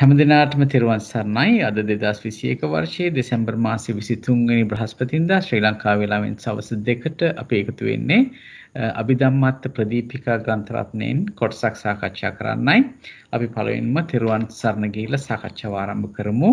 හැම දෙනාටම තෙරුවන් සරණයි අද දෙදස් විසියක වර්ෂයේ දෙසැම්බර් මාසි විසිතුන්ගනි බ්‍රහස්පතින්දා ශ්‍රී ලංකා වෙලාවෙන් සවස දෙකට අප එකතු වෙන්නේ අභිදම්මත්ත ප්‍රදීපිකා ග්‍රන්ථරත්නයෙන් කොටසක් සාකච්ඡා කරන්නයි අපි පළවෙන්ම තෙරුවන් සරණගීල සාකච්ඡාවාරම්භ කරමු.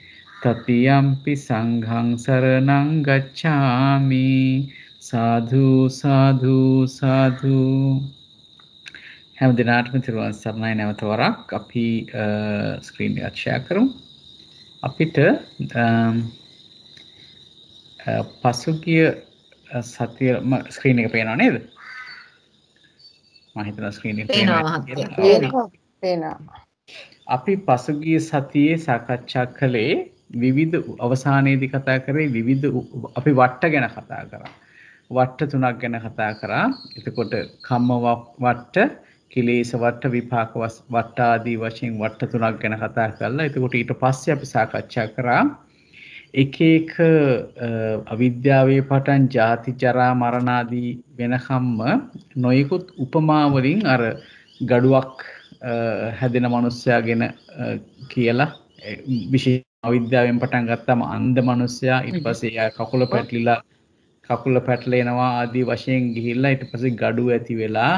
තතියම්පි සංඝං සරණං ගච්ඡාමි සාදු සාදු සාදු හැම දිනාටම තිරුවන් සරණයි නැවත වරක් අපි ස්ක්‍රීන් එකත් ෂෙයා කරමු අපිට පසුගිය සතිය ස්ක්‍රීන් එක පේනව නේද මම හිතනවා ස්ක්‍රීන් එක පේනවා අපි පසුගිය සතියේ සාකච්ඡා කළේ විවිධ අවසානයේදි කතා කරේ විවිධ අපි වට්ට ගැන කතා කරා. වට්ට තුනක් ගැන කතා කරා. එතකොට කම්ම වට්ට, කිලේශ වට්ට, විපාක වට්ට ආදී වශයෙන් වට්ට තුනක් ගැන කතා කළා. එතකොට ඊට පස්සේ අපි සාකච්ඡා කරා එක එක අවිද්‍යාවේ පටන් ජාති ජරා මරණ ආදී වෙනකම්ම නොයෙකුත් උපමා වලින් අර gaduwak හැදෙන මනුස්සයා ගැන කියලා විශේෂ අවිද්‍යාවෙන් පටන් ගත්තම අන්ධ මනුස්සයා ඊට පස්සේ එයා කකුල පැටලිලා කකුල පැටලෙනවා ආදී වශයෙන් ගිහිල්ලා ඊට පස්සේ gadu ඇති වෙලා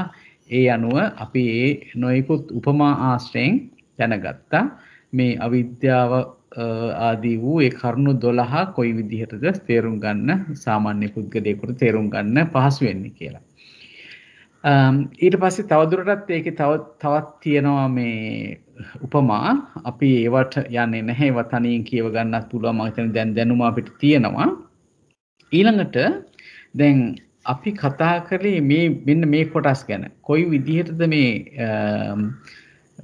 ඒ අනුව අපි ඒ නොයෙකුත් උපමා ආශ්‍රයෙන් දැනගත්තා මේ අවිද්‍යාව ආදී වූ ඒ කරුණු 12 කොයි විදිහටද තේරුම් ගන්න සාමාන්‍ය පුද්ගලයෙකුට තේරුම් ගන්න පහසු වෙන්නේ කියලා. ඊට පස්සේ තවදුරටත් ඒකේ තව තවත් තියෙනවා මේ උපමා අපි ඒවට යන්නේ නැහැ ඒවා තනියෙන් කියව ගන්නත් පුළුවන් මම හිතන්නේ දැන් දැනුම අපිට තියෙනවා ඊළඟට දැන් අපි කතා කරේ මේ මෙන්න මේ කොටස් ගැන කොයි විදිහටද මේ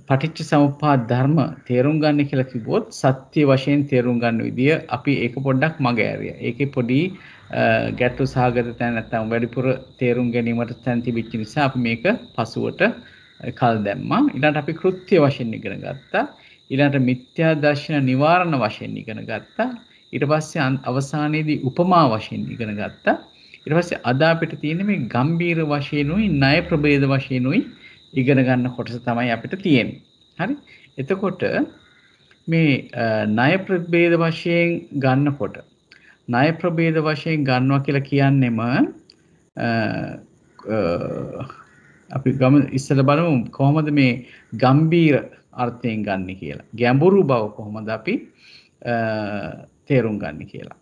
පටිච්ච සමුප්පාද ධර්ම තේරුම් ගන්න කියලා කිව්වොත් සත්‍ය වශයෙන් තේරුම් ගන්න විදිය අපි ඒක පොඩ්ඩක් මගේ ඇරියා. ඒකේ පොඩි ගැටු සහගත තැන නැත්නම් වැඩිපුර තේරුම් ගැනීමට තැන් තිබිච්ච නිසා අපි මේක පසුවට කල් දැම්මා ඊළඟට අපි කෘත්‍ය වශයෙන් ඉගෙන ගත්තා ඊළඟට මිත්‍යා දර්ශන නිවාරණ වශයෙන් ඉගෙන ගත්තා ඊට පස්සේ අවසානයේදී උපමා වශයෙන් ඉගෙන ගත්තා ඊට පස්සේ අද අපිට තියෙන මේ ගම්බීර වශයෙන්ුයි ණය ප්‍රභේද වශයෙන්ුයි ඉගෙන ගන්න කොටස තමයි අපිට තියෙන්නේ හරි එතකොට මේ ණය ප්‍රභේද වශයෙන් ගන්නකොට ණය ප්‍රභේද වශයෙන් ගන්නවා කියලා කියන්නෙම අපි ගම ඉස්සල බලමු කොහොමද මේ ගම්බීර අර්ථයෙන් ගන්න කියලා. ගැඹුරු බව කොහොමද අපි තේරුම් ගන්න කියලා.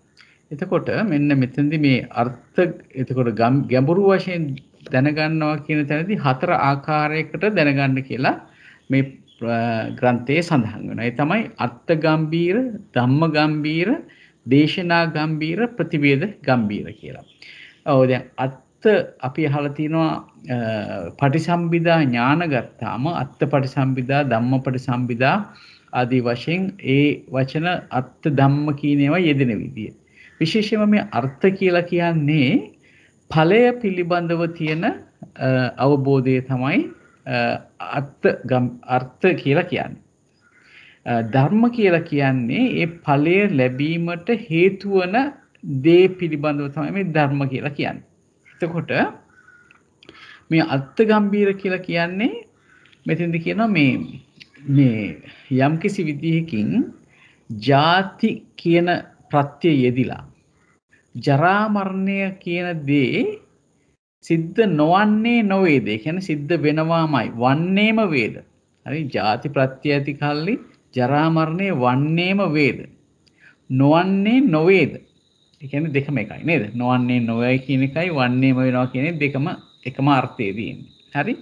එතකොට මෙන්න මෙතනදි මේ අර්ථ එතකොට ගැඹුරු වශයෙන් දැනගන්නවා කියන තැනදී හතර ආකාරයකට දැනගන්න කියලා මේ ග්‍රන්ථයේ සඳහන් වෙනවා. ඒ තමයි අර්ථ ගම්බීර, ධම්ම ගම්බීර, දේශනා ගම්බීර, ප්‍රතිවේද ගම්බීර කියලා. ඔව් දැන් අපි අහලා තියෙනවා පටිසම්භිදා ඥාන ගත්තාම අත්ත පටිසම්භිදා ධම්ම පටිසම්භිදා ආදී වශයෙන් ඒ වචන අත්ත ධම්ම කියන ඒවා යෙදෙන විදිය. විශේෂයෙන්ම මේ අර්ථ කියලා කියන්නේ ඵලය පිළිබඳව තියෙන අවබෝධය තමයි අර්ථ අර්ථ කියලා කියන්නේ. ධර්ම කියලා කියන්නේ ඒ ඵලය ලැබීමට හේතු වන දේ පිළිබඳව තමයි මේ ධර්ම කියලා කියන්නේ. එතකොට මේ අත්ත ගම්බීර කියලා කියන්නේ මෙතෙන්ද කියනවා මේ මේ යම්කිසි විදිහකින් ಜಾති කියන ප්‍රත්‍ය යෙදිලා ජරා මරණය කියන දේ සිද්ධ නොවන්නේ නොවේද ඒ කියන්නේ සිද්ධ වෙනවාමයි වන්නේම වේද හරි ಜಾති ප්‍රත්‍ය ඇති කල්ලි ජරා මරණය වන්නේම වේද නොවන්නේ නොවේද එකන දෙකම එකයි නේද නොවන්නේ නොවයි කියන එකයි වන්නේම වෙනවා කියනෙ දෙකම එකම අර්ථයදයෙන් හරි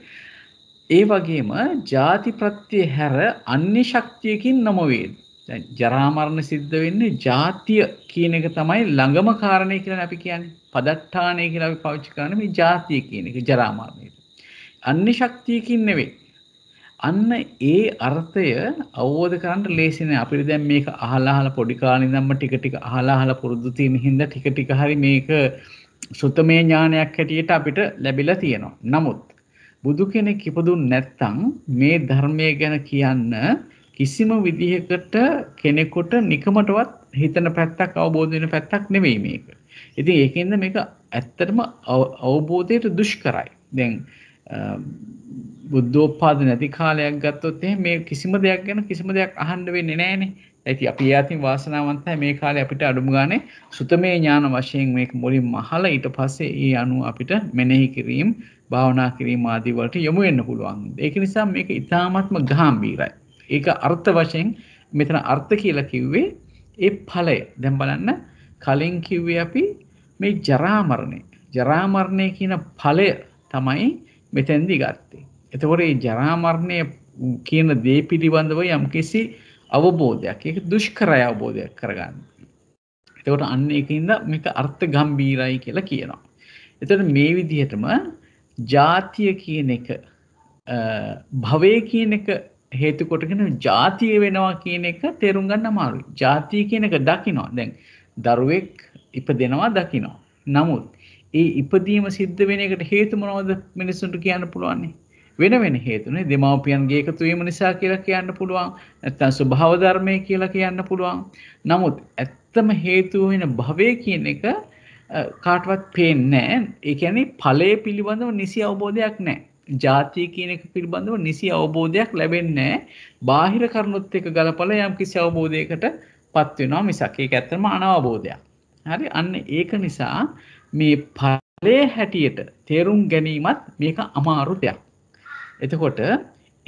ඒ වගේම ජාතිප්‍රත්තිය හැර අන්‍ය ශක්තියකින් නොමවේ ජරාමරණ සිද්ධ වෙන්නේ ජාතිය කියන එක තමයි ළඟම කාරණය කියලා අපි කියන්නේ පදට්ඨානය කියලා අපි පාවිච්චි කරන මේ ජාතිය කියන එක ජරාමරණයට අන්‍ය ශක්තියකින් නෙවෙයි අන්න ඒ අර්ථය අවබෝධ කරන්න ලේසි නෑ අපිට දැන් මේක අහලා අහලා පොඩි කාලේ ඉඳන්ම ටික ටික අහලා අහලා පුරුදු තියෙන හින්දා ටික ටික හරි මේක සුතමේ ඥානයක් හැටියට අපිට ලැබිලා තියෙනවා. නමුත් බුදු කෙනෙක් ඉපදුන් නැත්තම් මේ ධර්මය ගැන කියන්න කිසිම විදිහකට කෙනෙකුට නිකමටවත් හිතන පැත්තක් අවබෝධ වෙන පැත්තක් නෙවෙයි මේක. ඉතින් ඒකෙන්ද මේක ඇත්තටම අවබෝධයට දුෂ්කරයි. දැන් බුද්ධෝපාද නැති කාලයක් ගත්තොත් එහෙ මේ කිසිම දෙයක් ගැන කිසිම දෙයක් අහන්න වෙන්නේ නෑනේ. ඇති අපි යාතින් වාසනාවන්තයි මේ කාලේ අපිට අඩුම ගානේ සුතමේ ඥාන වශයෙන් මේක මුලින්ම අහලා ඊට පස්සේ ඒ අනුව අපිට මෙනෙහි කිරීම, භාවනා කිරීම ආදී වලට යොමු වෙන්න පුළුවන්. ඒක නිසා මේක ඉතාමත්ම ගැඹීරයි. ඒක අර්ථ වශයෙන් මෙතන අර්ථ කියලා කිව්වේ ඒ ඵලය. දැන් බලන්න කලින් කිව්වේ අපි මේ ජරා මරණය. ජරා මරණය කියන ඵලය තමයි මෙතැන්දි ගත්තේ. එතකොට මේ ජරා මරණය කියන දේ පිළිබඳව යම්කිසි අවබෝධයක් ඒක දුෂ්කරය අවබෝධයක් කරගන්න. එතකොට අන්න ඒකින්ද මේක අර්ථ ගම්බීරයි කියලා කියනවා. එතකොට මේ විදිහටම ජාතිය කියන එක භවය කියන එක හේතු කොටගෙන ජාතිය වෙනවා කියන එක තේරුම් ගන්න අමාරුයි. ජාතිය කියන එක දකිනවා. දැන් දරුවෙක් ඉපදෙනවා දකිනවා. නමුත් ඒ ඉපදීම සිද්ධ වෙන එකට හේතු මොනවද මිනිස්සුන්ට කියන්න පුළුවන්නේ වෙන වෙන හේතුනේ දෙමව්පියන්ගේ එකතු වීම නිසා කියලා කියන්න පුළුවන් නැත්නම් ස්වභාව ධර්මය කියලා කියන්න පුළුවන් නමුත් ඇත්තම හේතුව වෙන භවය කියන එක කාටවත් පේන්නේ නැහැ ඒ කියන්නේ ඵලයේ පිළිබඳව නිසි අවබෝධයක් නැහැ ජාතිය කියන එක පිළිබඳව නිසි අවබෝධයක් ලැබෙන්නේ නැහැ බාහිර කරුණොත් එක්ක ගලපලා යම් කිසි අවබෝධයකට පත් වෙනවා මිසක් ඒක ඇත්තම අනවබෝධයක් හරි අන්න ඒක නිසා මේ ඵලයේ හැටියට තේරුම් ගැනීමත් මේක අමාරු දෙයක්. එතකොට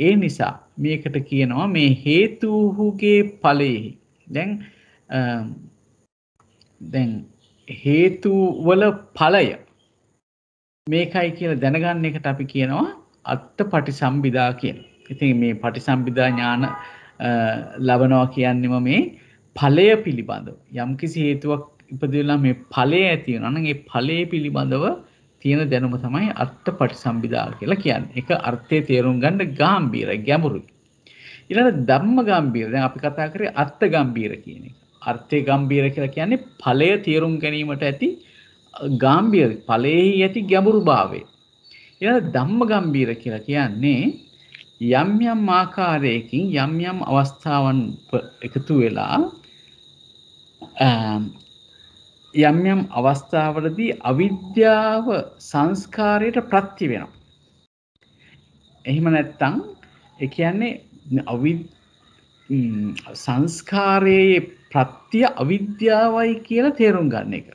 ඒ නිසා මේකට කියනවා මේ හේතුහුගේ ඵලයේහි. දැන් දැන් හේතු වල ඵලය මේකයි කියලා දැනගන්න එකට අපි කියනවා අත්පටි සම්බිදා කියන. ඉතින් මේ පටිසම්බිදා ඥාන ලබනවා කියන්නම මේ ඵලය පිළිබඳව යම්කිසි හේතුවක් ඉපදවෙලා මේ ඵලය ඇති වෙනවා නම් ඒ ඵලයේ පිළිබඳව තියෙන දැනුම තමයි අර්ථ පටිසම්භිදා කියලා කියන්නේ. ඒක අර්ථයේ තේරුම් ගන්න ගැඹීරයි ගැඹුරුයි. ඊළඟ ධම්ම ගැඹීර. දැන් අපි කතා කරේ අර්ථ ගැඹීර කියන එක. අර්ථය ගැඹීර කියලා කියන්නේ ඵලය තේරුම් ගැනීමට ඇති ගැඹීර ඵලයේ ඇති ගැඹුරු භාවය. ඊළඟ ධම්ම ගැඹීර කියලා කියන්නේ යම් යම් ආකාරයකින් යම් යම් අවස්ථාවන් එකතු වෙලා යම් යම් අවස්ථාවලදී අවිද්‍යාව සංස්කාරයට ප්‍රත්ති වෙනවා. එහෙම නැත්තං ඒ කියන්නේ අවි සංස්කාරයේ ප්‍රත්‍ය අවිද්‍යාවයි කියලා තේරුම් ගන්න එක.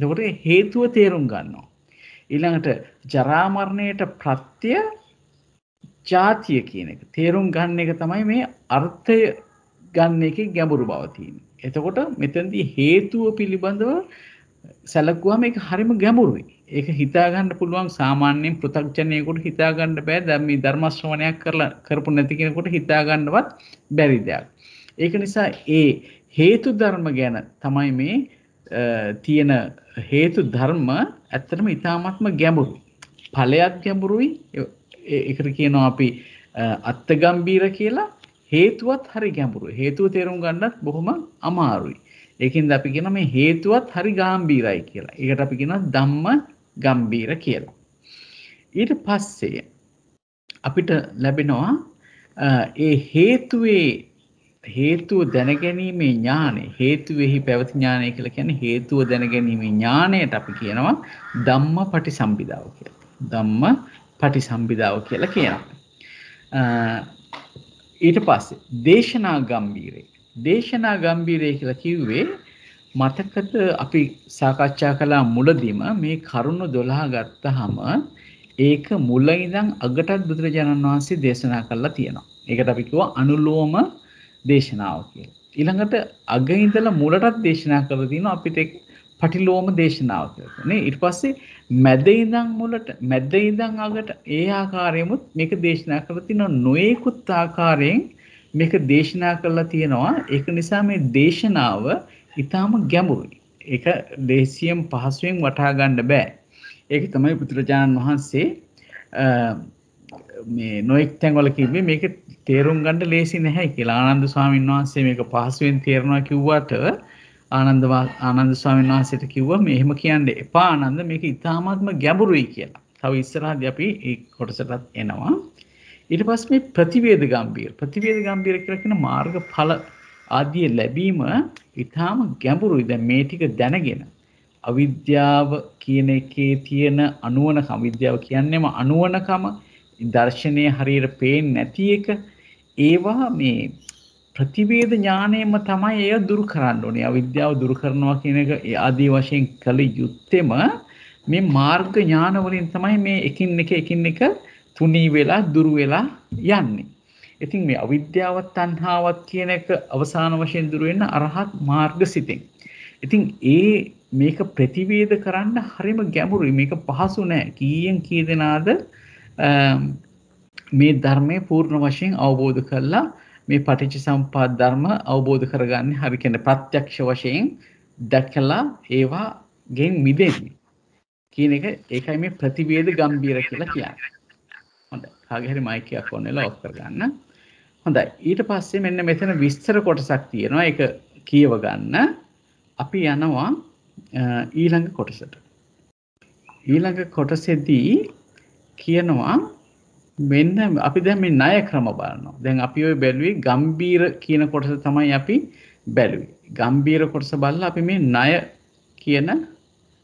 එතකොට හේතුව තේරුම් ගන්නවා. ඊළඟට ජරා මරණයට ප්‍රත්‍ය ජාතිය කියන එක තේරුම් ගන්න එක තමයි මේ අර්ථය ගන්න එකේ ගැඹුරු බව තියෙන්නේ. එතකොට මෙතැන්දී හේතුව පිළිබඳව සැලක්වාම එක හරිම ගැඹුරුයි ඒක හිතාගන්න පුළුවන් සාමාන්‍යයෙන් පෘථක්ජනයකුට හිතාගන්න බෑ දැම ධර්මශ්‍රවණයක් කරලා කරපු නැතිකෙනකොට හිතාගන්නවත් බැරි දෙයක්. ඒක නිසා ඒ හේතු ධර්ම ගැන තමයි මේ තියෙන හේතු ධර්ම ඇත්තටම ඉතාමත්ම ගැඹුරු. ඵලයක් ගැඹුරුයි එකට කියනවා අපි අත්තගම්බීර කියලා හේතුවත් හරි ගැඹුරු හේතුව තේරුම් ගන්නත් බොහොම අමාරුයි ඒකින්ද අපි කියන මේ හේතුවත් හරි ගාම්භීරයි කියලා ඒකට අපි කියන ධම්ම ගම්බීර කියලා ඊට පස්සේ අපිට ලැබෙනවා ඒ හේතුවේ හේතුව දැනගැනීමේ ඥානය හේතුවෙහි පැවති ඥානය කියලා කියන්නේ හේතුව දැනගැනීමේ ඥාණයට අපි කියනවා ධම්ම පටිසම්භිදාව කියලා. ධම්ම පටිසම්භිදාව කියලා කියනවා. ඊට පස්සේ දේශනා ගම්බීරේ දේශනා ගම්බීරය කියලා කිව්වේ මතකද අපි සාකච්ඡා කළා මුලදිම මේ කරුණු 12 ගත්තාම ඒක මුල ඉඳන් අගටත් බුදුරජාණන් වහන්සේ දේශනා කළා තියෙනවා. ඒකට අපි කිව්වා අනුලෝම දේශනාව කියලා. ඊළඟට අග ඉඳලා මුලටත් දේශනා කරලා තිනවා අපිට පටිලෝම දේශනාව නේ ඉට පස්සේ මැද ඉදං මුලට මැද්ද ඉදං අගට ඒ ආකාරයමුත් මේක දේශනා කරලා තින නොයෙකුත් ආකාරයෙන් මේක දේශනා කරලා තියෙනවා ඒක නිසා මේ දේශනාව ඉතාම ගැඹුරුයි ඒක දේශියම් පහසුවෙන් වටාගන්න බෑ ඒක තමයි බුදුරජාණන් වහන්සේ මේ නොයෙක් තැන්වල කිව්වේ මේක තේරුම් ගන්න ලේසි නැහැ කියලා ආනන්ද ස්වාමීන් වහන්සේ මේක පහසුවෙන් තේරනවා කිව්වට ආනන්ද ආනන්ද ස්වාමීන් වහන්සේට කිව්වා මේ එහෙම කියන්න එපා ආනන්ද මේක ඉතාමත්ම ගැඹුරුයි කියලා. තව ඉස්සරහදී අපි ඒ කොටසටත් එනවා. ඊට පස්සේ මේ ප්‍රතිවේද ගම්බීර ප්‍රතිවේද ගම්බීර කියලා කියන මාර්ගඵල ආදී ලැබීම ඉතාම ගැඹුරුයි. දැන් මේ ටික දැනගෙන අවිද්‍යාව කියන එකේ තියෙන අනුවනකම විද්‍යාව කියන්නේම අනුවනකම දර්ශනය හරියට පේන්නේ නැති එක ඒවා මේ ප්‍රතිවේද ඥානයම තමයි එය දුරු කරන්න ඕනේ. අවිද්‍යාව දුරු කරනවා කියන එක ආදී වශයෙන් කළ යුත්තේම මේ මාර්ග ඥාන වලින් තමයි මේ එකින් එක එකින් එක තුනී වෙලා දුරු වෙලා යන්නේ. ඉතින් මේ අවිද්‍යාවත් තණ්හාවත් කියන එක අවසාන වශයෙන් දුරු වෙන අරහත් මාර්ග සිතෙන්. ඉතින් ඒ මේක ප්‍රතිවේද කරන්න හරිම ගැඹුරුයි. මේක පහසු නෑ. කීයෙන් කී දෙනාද මේ ධර්මයේ පූර්ණ වශයෙන් අවබෝධ කරලා මේ පටිච්ච සම්පාද ධර්ම අවබෝධ කරගන්නේ හරි කියන ප්‍රත්‍යක්ෂ වශයෙන් දැකලා ඒවා ගෙන් මිදෙන්නේ කියන එක ඒකයි මේ ප්‍රතිවේද ගම්බීර කියලා කියන්නේ. හොඳයි. කාගේ හරි මයික් එකක් ඔන් වෙලා ඔෆ් කරගන්න. හොඳයි. ඊට පස්සේ මෙන්න මෙතන විස්තර කොටසක් තියෙනවා. ඒක කියව ගන්න. අපි යනවා ඊළඟ කොටසට. ඊළඟ කොටසෙදී කියනවා මෙන්න අපි දැන් මේ ණය ක්‍රම බලනවා. දැන් අපි ওই බැලුවේ ගම්බීර කියන කොටස තමයි අපි බැලුවේ. ගම්බීර කොටස බලලා අපි මේ ණය කියන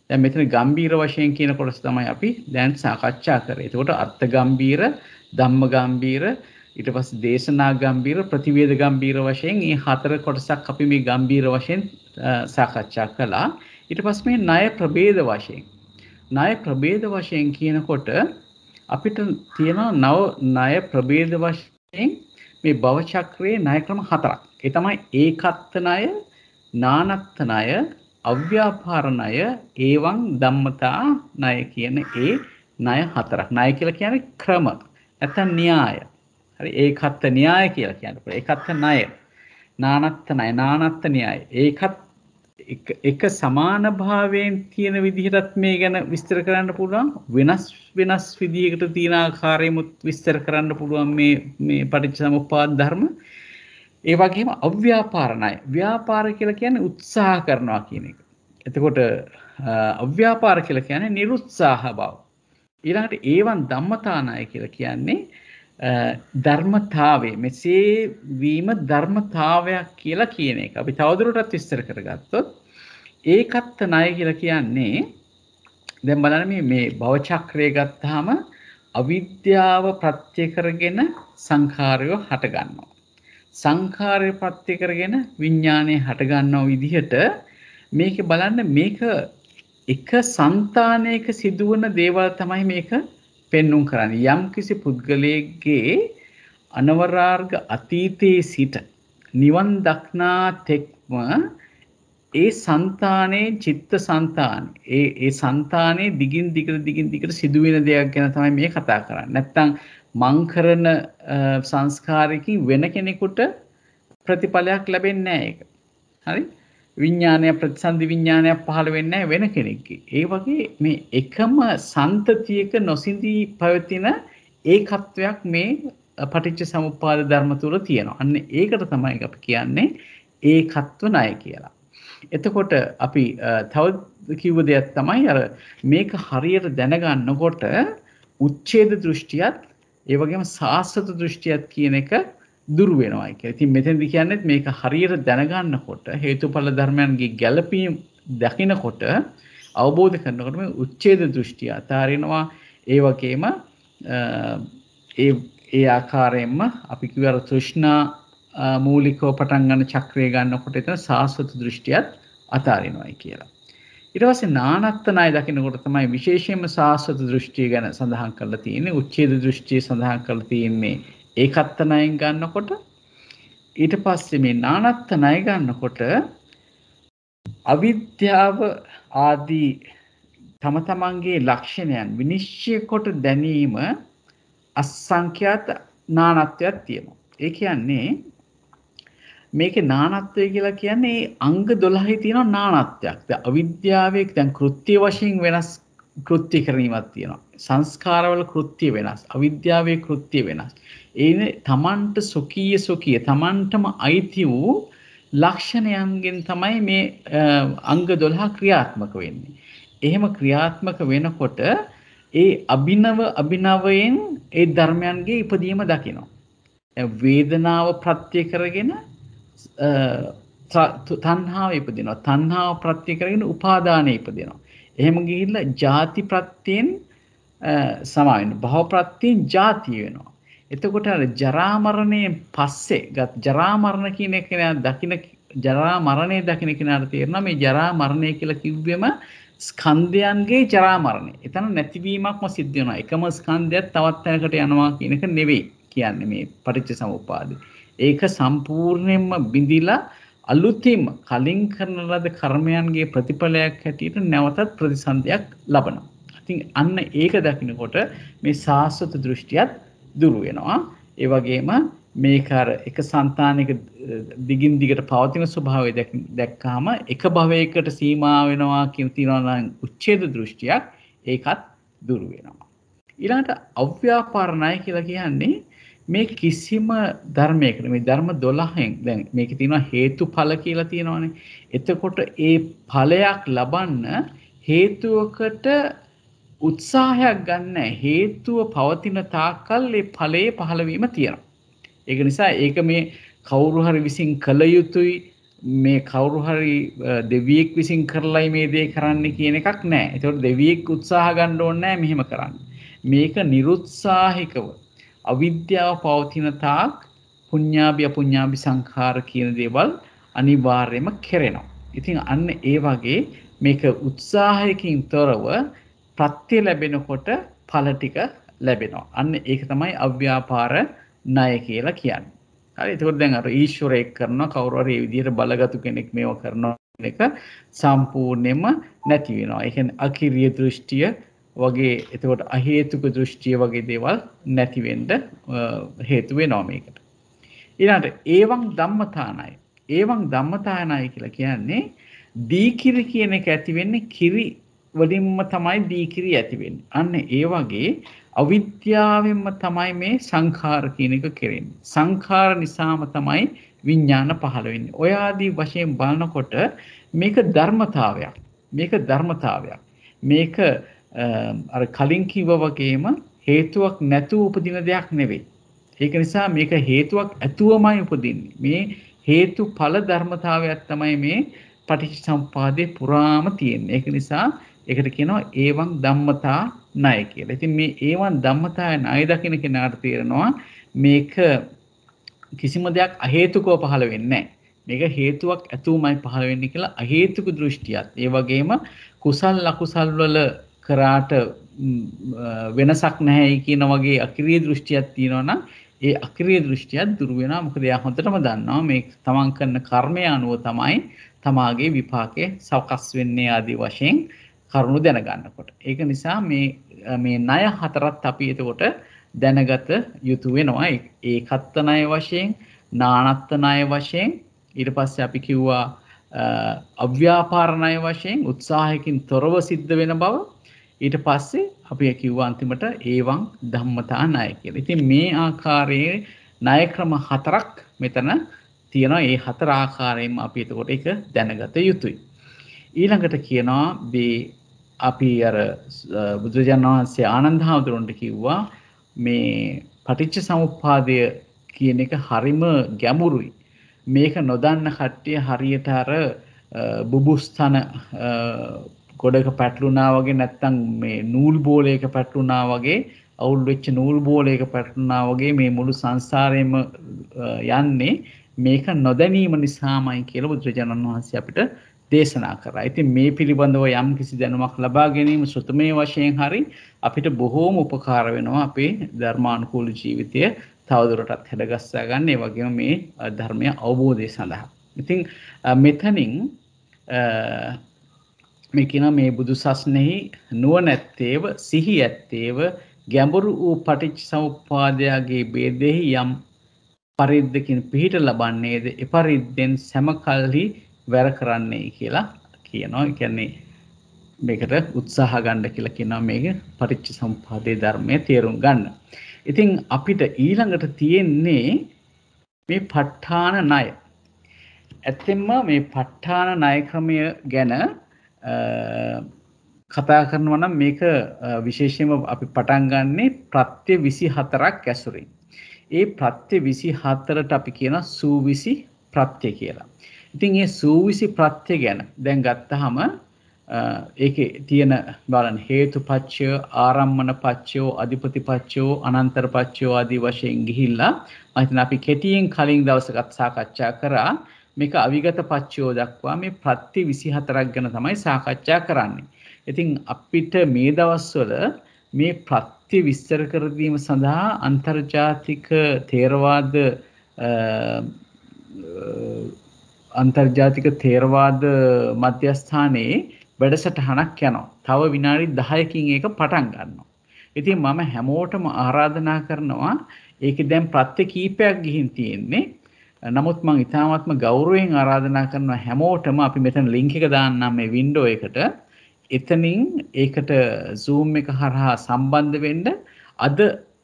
දැන් මෙතන ගම්බීර වශයෙන් කියන කොටස තමයි අපි දැන් සාකච්ඡා කරේ. එතකොට අර්ථ ගම්බීර, ධම්ම ගම්බීර, ඊට පස්සේ දේශනා ගම්බීර, ප්‍රතිවේද ගම්බීර වශයෙන් මේ හතර කොටසක් අපි මේ ගම්බීර වශයෙන් සාකච්ඡා කළා. ඊට පස්සේ මේ ණය ප්‍රභේද වශයෙන් ණය ප්‍රභේද වශයෙන් කියනකොට අපිට තියෙනවා නව ණය ප්‍රභේද වශයෙන් මේ භවචක්‍රයේ ණය ක්‍රම හතරක්. ඒ තමයි ඒකත්ත ණය, නානත්ත ණය, අව්‍යාපාර ණය, ඒවං ධම්මතා ණය කියන ඒ ණය හතරක්. ණය කියලා කියන්නේ ක්‍රම. නැත්නම් න්‍යාය. හරි ඒකත්ත න්‍යාය කියලා කියන්න පුළුවන්. ඒකත්ත ණය. නානත්ත ණය, නානත්ත න්‍යාය. ඒකත් එක සමානභාවයෙන් තියෙන විදිහටත් මේ ගැන විස්තර කරන්න පුළුවන් වෙනස් වෙනස් විදිහකට තියෙන ආකාරයමුත් විස්තර කරන්න පුළුවන් මේ මේ පටිච්චසමුප්පාද ධර්ම. ඒ වගේම අව්‍යාපාරණය. ව්‍යාපාර කියලා කියන්නේ උත්සාහ කරනවා කියන එක. එතකොට අව්‍යාපාර කියලා කියන්නේ නිරුත්සාහ බව. ඊළඟට ඒවන් ධම්මතානාය කියලා කියන්නේ ධර්මතාවේ මෙසේ වීම ධර්මතාවයක් කියලා කියන එක අපි තවදුරටත් විස්තර කරගත්තොත් ඒකත්ත ණය කියලා කියන්නේ දැන් බලන්න මේ මේ භවචක්‍රය ගත්තාම අවිද්‍යාව ප්‍රත්‍ය කරගෙන සංඛාරය හට ගන්නවා. සංඛාරය ප්‍රත්‍ය කරගෙන විඥානය හට ගන්නා විදිහට මේක බලන්න මේක එක సంతානයක සිදුවන දේවල් තමයි මේක පෙන්නුම් කරන්න යම් කිසි පුද්ගලයගේ අනවරාර්ග අතීතයේ සිට නිවන් දක්නා තෙක්ම ඒ సంతානේ චිත්ත సంతාන ඒ ඒ సంతානේ දිගින් දිගට දිගින් දිගට සිදුවෙන දෙයක් ගැන තමයි මේ කතා කරන්නේ. නැත්තම් මං කරන සංස්කාරයකින් වෙන කෙනෙකුට ප්‍රතිඵලයක් ලැබෙන්නේ නැහැ ඒක. හරි? විඤ්ඥානය ප්‍රතිසන්ධි විඤ්ඥානයක් පහළ වෙන්න වෙන කෙනෙක්කි. ඒ වගේ මේ එකම සන්තතියක නොසිදී පැවතින ඒකත්වයක් මේ පටිච්ච සමුපාද ධර්මතුර තියෙනවා අන්න ඒකට තමයි අප කියන්නේ ඒකත්ව නය කියලා. එතකොට අපි තව කිව්ව දෙයක් තමයි අර මේක හරියට දැනගන්නකොට උච්චේද දෘෂ්ටියත් ඒවගේම ශාස්ත්‍රත දෘෂ්ටියත් කියන එක දුර වෙනවා කියලා. ඉතින් මෙතෙන්දි කියන්නේත් මේක හරියට දැනගන්නකොට හේතුඵල ධර්මයන්ගේ ගැළපීම් දකිනකොට අවබෝධ කරනකොට මේ උච්ඡේද දෘෂ්ටිය අතාරිනවා. ඒ වගේම ඒ ඒ ආකාරයෙන්ම අපි කිව්ව අර තෘෂ්ණා මූලිකව පටන් ගන්න චක්‍රය ගන්නකොට එතන සාස්වත දෘෂ්ටියත් අතාරිනවායි කියලා. ඊට පස්සේ නානත්ත ණය දකිනකොට තමයි විශේෂයෙන්ම සාස්වත දෘෂ්ටිය ගැන සඳහන් කරලා තියෙන්නේ උච්ඡේද දෘෂ්ටිය සඳහන් කරලා තියෙන්නේ ඒකත්ත ණයෙන් ගන්නකොට ඊට පස්සේ මේ නානත්ත ණය ගන්නකොට අවිද්‍යාව ආදී තම තමන්ගේ ලක්ෂණයන් විනිශ්චය කොට දැනීම අසංඛ්‍යාත නානත්වයක් තියෙනවා. ඒ කියන්නේ මේකේ නානත්වය කියලා කියන්නේ අංග 12 තියෙන නානත්වයක්. දැන් අවිද්‍යාවේ දැන් කෘත්‍ය වශයෙන් වෙනස් කෘත්‍ය කිරීමක් තියෙනවා. සංස්කාරවල කෘත්‍ය වෙනස්, අවිද්‍යාවේ කෘත්‍ය වෙනස්. ඒන තමන්ට සොකීය සොකිය තමන්ටම අයිති වූ ලක්ෂණයන්ගෙන් තමයි මේ අංග දොළහා ක්‍රියාත්මක වෙන්නේ. එහෙම ක්‍රියාත්මක වෙනකොට ඒ අභිනව අභිනවයෙන් ඒ ධර්මයන්ගේ ඉපදීම දකිනවා. වේදනාව ප්‍රත්‍ය කරගෙන තණ්හාව ඉපදිනවා. තණ්හාව ප්‍රත්‍ය කරගෙන උපාදානය ඉපදිනවා. එහෙම ගිහිල්ලා ಜಾති ප්‍රත්‍යයෙන් සමා වෙනවා. භව ප්‍රත්‍යයෙන් ಜಾති වෙනවා. එතකොට ජරාමරණයෙන් පස්සේ ජරාමරණ කියන කෙනා දකින ජරාමරණය දකින කෙනාට තේරෙන මේ ජරාමරණය කියලා කිව්වෙම ස්කන්ධයන්ගේ ජරාමරණය. එතන නැතිවීමක්ම සිද්ධ වෙනවා. එකම ස්කන්ධයක් තවත් තැනකට යනවා කියන එක නෙවෙයි කියන්නේ මේ පටිච්ච සමුප්පාදය. ඒක සම්පූර්ණයෙන්ම බිඳිලා අලුතින්ම කලින් කරන ලද කර්මයන්ගේ ප්‍රතිඵලයක් හැටියට නැවතත් ප්‍රතිසන්දයක් ලබනවා. ඉතින් අන්න ඒක දකිනකොට මේ සාස්වත දෘෂ්ටියත් දුරු වෙනවා. ඒ වගේම මේක අර එක సంతානික දිගින් දිගට පවතින ස්වභාවය දැක්කාම එක භවයකට සීමා වෙනවා කියන තියනවා නම් උච්ඡේද දෘෂ්ටියක් ඒකත් දුරු වෙනවා. ඊළඟට අව්‍යාපාරණය කියලා කියන්නේ මේ කිසිම ධර්මයකට මේ ධර්ම 12න් දැන් මේකේ තියෙනවා හේතුඵල කියලා තියෙනවානේ. එතකොට ඒ ඵලයක් ලබන්න හේතුවකට උත්සාහයක් ගන්න හේතුව පවතින තාකල් ඒ ඵලයේ පහළවීම තියෙනවා. ඒක නිසා ඒක මේ කවුරු හරි විසින් කළ යුතුයි මේ කවුරු හරි දෙවියෙක් විසින් කරලයි මේ දේ කරන්න කියන එකක් නෑ. ඒතකොට දෙවියෙක් උත්සාහ ගන්න ඕනේ නෑ මෙහෙම කරන්න. මේක නිරුත්සාහිකව අවිද්‍යාව පවතින තාක් පුඤ්ඤාභි අපුඤ්ඤාභි සංඛාර කියන දේවල් අනිවාර්යයෙන්ම කෙරෙනවා. ඉතින් අන්න ඒ වගේ මේක උත්සාහයකින් තොරව ප්‍රත්‍ය ලැබෙනකොට පලටික ලැබෙනවා අන්න ඒක තමයි අව්‍යාපාර ණය කියලා කියන්න එතකොට දැන් අර ඊශ්වරයෙක් කරන කවුරුහරි ඒ විදිහට බලගත්ු කෙනෙක් මේව කරනවා එක සම්පූර්ණයෙන්ම නැති වෙනවා. ඒ කියන්නේ අකිරිය දෘෂ්ටිය වගේ එතකොට අහේතුක දෘෂ්ටිය වගේ දේවල් නැති වෙන්න හේතු වෙනවා මේකට. ඊළඟට ඒවං ධම්මතානයි. ඒවං ධම්මතානයි කියලා කියන්නේ දී කිරි කියන එක ඇති වෙන්නේ කිරි වලින්ම තමයි දීකිරී ඇතිවෙන් අන්න ඒ වගේ අවිද්‍යාවෙන්ම තමයි මේ සංඛාර කියන එක කෙරෙන්නේ. සංඛාර නිසාම තමයි විඥාන පහළ වෙන්නේ. ඔය ආදී වශයෙන් බලනකොට මේක ධර්මතාවයක්. මේක ධර්මතාවයක්. මේක අර කලින් කිව්වා වගේම හේතුවක් නැතුව උපදින දෙයක් නෙවෙයි. ඒක නිසා මේක හේතුවක් ඇතුවමයි උපදින්නේ. මේ හේතුඵල ධර්මතාවයක් තමයි මේ පටිච්චසම්පාදේ පුරාම තියෙන්නේ. ඒක නිසා ඒකට කියනවා ඒවන් ධම්මතා ණය කියලා. ඉතින් මේ ඒවන් ධම්මතා ණය දකින්න කෙනාට තේරෙනවා මේක කිසිම දෙයක් අහේතුකව පහළ වෙන්නේ මේක හේතුවක් ඇතුවමයි පහළ වෙන්නේ කියලා අහේතුක දෘෂ්ටියත් ඒ වගේම කුසල් ලකුසල් වල කරාට වෙනසක් නැහැයි කියන වගේ අක්‍රීය දෘෂ්ටියක් තියෙනවා නම් ඒ අක්‍රීය දෘෂ්ටියත් දුර වෙනවා මොකද එයා හොඳටම දන්නවා මේ තමන් කරන කර්මය අනුව තමයි තමාගේ විපාකය සකස් වෙන්නේ ආදී වශයෙන් කරුණු දැනගන්නකොට. ඒක නිසා මේ නය හතරත් අපි එතකොට දැනගත යුතු වෙනවා ඒ කත්තනය වශයෙන් නානත්තනය වශයෙන් ඉට පස්ස අපි කිව්වා අව්‍යාපාරණය වශයෙන් උත්සාහයකින් තොරව සිද්ධ වෙන බව ඊට පස්සේ අපි කිව්වාන්තිමට ඒවන් ධම්මතා නාය කියල. ඉතින් මේ ආකාරයේ ණයක්‍රම හතරක් මෙතන තියෙනවා ඒ හතර ආකාරයෙන්ම අපි එතකොට එක දැනගත යුතුයි. ඊළඟට කියනවා මේ අපි අර බුදුරජාණන් වහන්සේ ආනන්ද හාමුදුරුවන්ට කිව්වා මේ පටිච්ච සමුප්පාදය කියන එක හරිම ගැඹුරුයි. මේක නොදන්න කට්ටිය හරියට අර බුබුස්තන ගොඩක පැටලුනා වගේ නැත්තම් මේ නූල් බෝලයක පැටලුනා වගේ අවුල් වෙච්ච නූල් බෝලයක පැටලුනා වගේ මේ මුළු සංසාරේම යන්නේ මේක නොදැනීම නිසාමයි කියලා බුදුරජාණන් වහන්සේ අපිට දේශනා කරා. ඉතින් මේ පිළිබඳව යම් කිසි දැනුමක් ලබා ගැනීම සුතමේ වශයෙන් හරි අපිට බොහෝම උපකාර වෙනවා අපේ ධර්මානුකූල ජීවිතය තවදුරටත් හැඩගස්සා ගන්න. ඒ වගේම මේ ධර්මය අවබෝධය සඳහා. ඉතින් මෙතනින් මේ කියන මේ බුදු සස්නෙහි නුවණැත්තේව සිහි ඇත්තේව ගැඹුරු වූ පටිච්ච සමුප්පාදයාගේ ભેදෙහි යම් පරිද්දකින් පිහිට ලබන්නේද එපරිද්දෙන් සමකල්හි වැර කරන්නේ කියලා කියනවා කියන්නේ මේකට උත්සාහ ගණ්ඩ කියලා කියනවා මේක පරිච්ච සම්පාදය ධර්මය තේරුම් ගන්න. ඉතින් අපිට ඊළඟට තියෙන්නේ මේ පට්ඨාන ණය. ඇත්තෙන්ම මේ පට්ඨාන ණය ක්‍රමය ගැන කතා කරනවා නම් මේක විශේෂයෙන්ම අපි පටන් ගන්නේ ප්‍රත්‍ය 24ක් ඇසුරින්. ඒ ප්‍රත්‍ය 24ට අපි කියන සූවිසි ප්‍රත්‍ය කියලා. ඉතින් ඒ සූවිසි ප්‍රත්්‍යය ගැන දැන් ගත්තහම ඒක තියෙන බලන් හේතු පච්චය ආරම්මන පච්චයෝ අධිපති පච්චයෝ අනන්තර පච්චයෝ අදී වශයෙන් ගිහිල්ලා අතින අපි කෙටියෙන් කලින් දවසකත් සාකච්ඡා කරා මේක අවිගත පච්චයෝ දක්වා මේ ප්‍රත්ති විසි හතරක් ගැන තමයි සාකච්ඡා කරන්නේ. ඉතින් අපිට මේ දවස්වල මේ ප්‍රත්ති විස්තර කරදීම සඳහා අන්තර්ජාතික තේරවාද අන්තර්ජාතික තේරවාද මධ්‍යස්ථානයේ වැඩසටහනක් යනවා. තව විනාඩි 10කින් ඒක පටන් ගන්නවා. ඉතින් මම හැමෝටම ආරාධනා කරනවා ඒක දැන් ප්‍රත්‍ය කීපයක් ගිහින් තියෙන්නේ. නමුත් මම ඉතාමත්ම ගෞරවයෙන් ආරාධනා කරනවා හැමෝටම අපි මෙතන ලින්ක් එක දාන්නම් මේ වින්ඩෝ එකට. එතනින් ඒකට Zoom එක හරහා සම්බන්ධ වෙන්න අද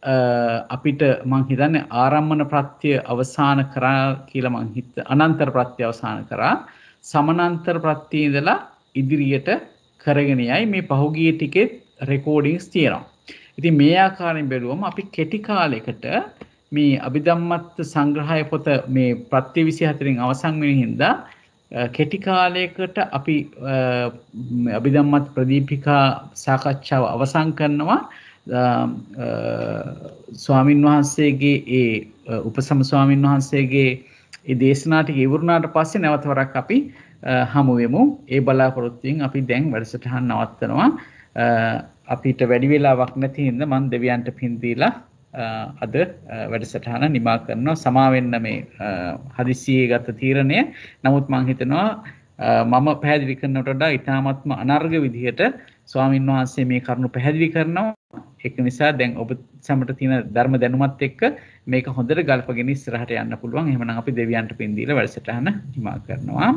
අපිට මං හිතන්න ආරම්මන ප්‍රත්‍යය අවසාන කරා කියලා මංහිත අනන්තර ප්‍රත්‍ය අවසාන කරා සමනන්තර ප්‍රත්තියදලා ඉදිරියට කරගෙනයයි මේ පහුගිය ටිකෙත් රෙකෝඩිංස් තියෙනවා. ඉති මේ ආකාරෙන් බැලුවම අපි කෙටිකාලෙකට මේ අභිදම්මත්ත සංග්‍රහය පොත මේ ප්‍රත්‍ය විසි හතරින් අවසං වෙන හින්දා කෙටිකාලයකට අපි අභිදම්මත් ප්‍රදීපිකා සාකච්ඡාව අවසං කරනවා ස්වාමින් වහන්සේගේ ඒ උපසම ස්වාමින් වහන්සේගේ ඒ දේශනාට ඉවරුණාට පස්සේ නැවතවරක් අපි හමුුවමු ඒ බලාපොරොත්තුවෙන් අපි දැන් වැඩසටහන් නවත්තනවා අපිට වැඩි වෙලාවක් නැති හින්ද මන් දෙවියන්ට පින්දීලා අද වැඩසටහන නිමා කරනවා සමාවෙන්න මේ හදිසියේ ගත තීරණය නමුත් මංහිතනවා මම පැහැදිලි කරනට වඩා ඉතාමත්ම අනර්ග විදිහට ස්වාමීන් වහන්සේ මේ කරුණු පැහැදිලි කරනවා ඒක නිසා දැන් ඔබ සමට තියෙන ධර්ම දැනුමත් එක්ක මේක හොඳට ගල්පගෙන ඉස්සරහට යන්න පුළුවන් එහෙමනම් අපි දෙවියන්ට පින් දීලා වැඩසටහන හිමා කරනවා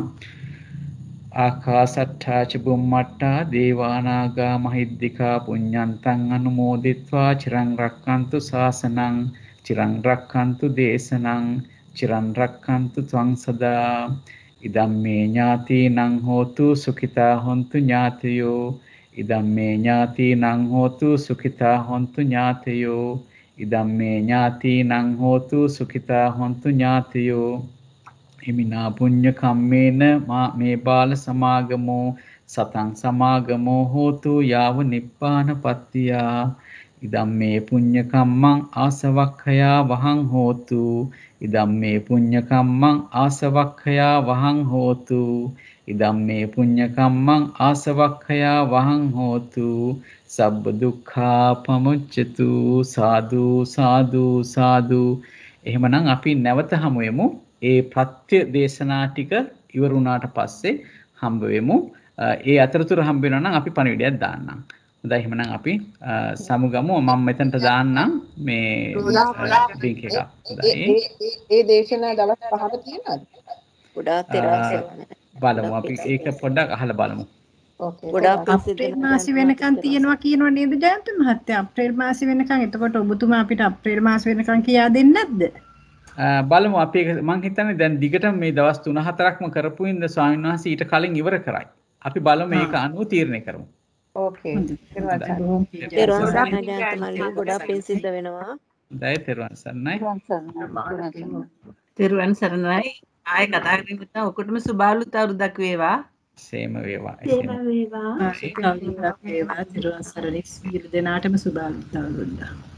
ආකාසට්ඨා චුම්මට්ටා දේවානාගා මහිද්దికා පුඤ්ඤන්තං අනුමෝදිත්වා චිරං රක්칸තු සාසනං චිරං රක්칸තු දේශනං චිරං රක්칸තු ත්වං සදා ඉදම්මේ ඥාතිනං හෝතු සුඛිතා හොන්තු ඥාතයෝ ඉදම්මේ ඥාතිනං හෝතු සුඛිතා හොන්තු ඥාතයෝ ඉදම්මේ ඥාතිනං හෝතු සුඛිතා හොන්තු ඥාතයෝ හිමිනා පුඤ්ඤ කම්මේන මා මේ බාල සමාගමෝ සතං සමාගමෝ හෝතු යාව නිබ්බානපත්තියා ඉදම් මේ පුඤ්ඤ කම්මං ආසවක්ඛයා වහං හෝතු ඉදම් මේ පුඤ්ඤකම්මං ආසවක්ඛයා වහං හෝතු ඉදම් මේ පුඤ්ඤකම්මං ආසවක්ඛයා වහං හෝතු සබ්බ දුක්ඛා පමුච්ඡතු සාදු සාදු සාදු එහෙමනම් අපි නැවත හමුවෙමු ඒ ප්‍රත්‍ය දේශනා ටික ඉවරුණාට පස්සේ හම්බ වෙමු ඒ අතරතුර හම්බ වෙනවා නම් අපි පණිවිඩයක් දාන්නම් දැහිමනම් අපි සමුගමු මම මෙතැන්ට දාන්නම් මේ ලිංක එක ඒ දේශනා දවස් පහම තියෙනද ගොඩාක් බලමු අපි ඒක පොඩ්ඩක් අහලා බලමු ගොඩාක් අප්‍රේල් මාසෙ වෙනකන් තියෙනවා කියනවා නේද ජයන්ත මහත්තයා අප්‍රේල් මාසෙ වෙනකන් එතකොට ඔබතුමා අපිට අප්‍රේල් මාසෙ වෙනකන් කියා දෙන්නේ නැද්ද බලමු අපි මං හිතන්නේ දැන් දිගටම මේ දවස් 3 4ක්ම කරපු ඉඳ ස්වාමීන් වහන්සේ ඊට කලින් ඉවර කරයි අපි බලමු මේක අනුව තීරණය කරමු ඕකේ තෙරුවන් සරණයි තමයි ගොඩාක් පින් සිද්ධ වෙනවා දැයි තෙරුවන් සරණයි තෙරුවන් සරණයි ආය කතා කරගෙන ඉන්න ඔකටම සුභාලුත් අවුරුද්දක් වේවා සේම වේවා සේම වේවා තෙරුවන් සරණයි සියලු දෙනාටම සුභාලුත් අවුරුද්දක්